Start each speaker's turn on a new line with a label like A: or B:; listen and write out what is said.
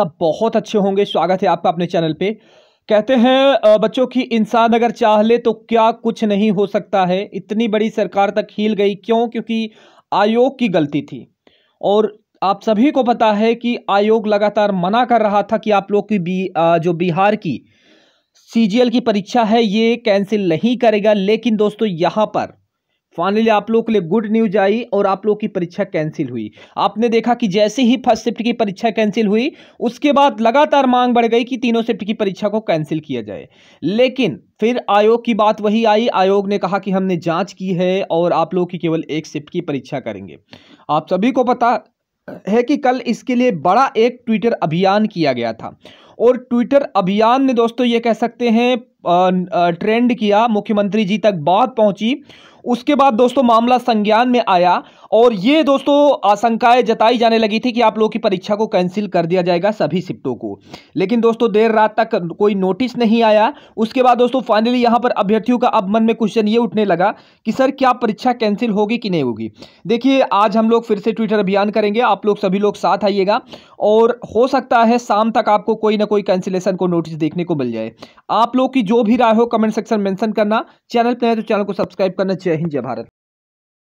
A: आप बहुत अच्छे होंगे स्वागत है आपका अपने चैनल पे कहते हैं बच्चों की इंसान अगर चाह ले तो क्या कुछ नहीं हो सकता है इतनी बड़ी सरकार तक हिल गई क्यों क्योंकि आयोग की गलती थी और आप सभी को पता है कि आयोग लगातार मना कर रहा था कि आप लोग की बी जो बिहार की सीजीएल की परीक्षा है ये कैंसिल नहीं करेगा लेकिन दोस्तों यहाँ पर फाइनली आप लोगों के लिए गुड न्यूज आई और आप लोगों की परीक्षा कैंसिल हुई आपने देखा कि जैसे ही फर्स्ट शिफ्ट की परीक्षा कैंसिल हुई उसके बाद लगातार मांग बढ़ गई कि तीनों शिफ्ट की परीक्षा को कैंसिल किया जाए लेकिन फिर आयोग की बात वही आई आयोग ने कहा कि हमने जांच की है और आप लोग की केवल एक शिफ्ट की परीक्षा करेंगे आप सभी को पता है कि कल इसके लिए बड़ा एक ट्विटर अभियान किया गया था और ट्विटर अभियान में दोस्तों ये कह सकते हैं ट्रेंड किया मुख्यमंत्री जी तक बात पहुंची उसके बाद दोस्तों मामला संज्ञान में आया और ये दोस्तों आशंकाएं जताई जाने लगी थी कि आप लोगों की परीक्षा को कैंसिल कर दिया जाएगा सभी शिफ्टों को लेकिन दोस्तों देर रात तक कोई नोटिस नहीं आया उसके बाद दोस्तों फाइनली यहां पर अभ्यर्थियों का अब मन में क्वेश्चन ये उठने लगा कि सर क्या परीक्षा कैंसिल होगी कि नहीं होगी देखिए आज हम लोग फिर से ट्विटर अभियान करेंगे आप लोग सभी लोग साथ आइएगा और हो सकता है शाम तक आपको कोई ना कोई कैंसिलेशन को नोटिस देखने को मिल जाए आप लोग की जो भी राय हो कमेंट सेक्शन मेंशन करना चैनल पे है तो चैनल को सब्सक्राइब करना जय हिंद जय भारत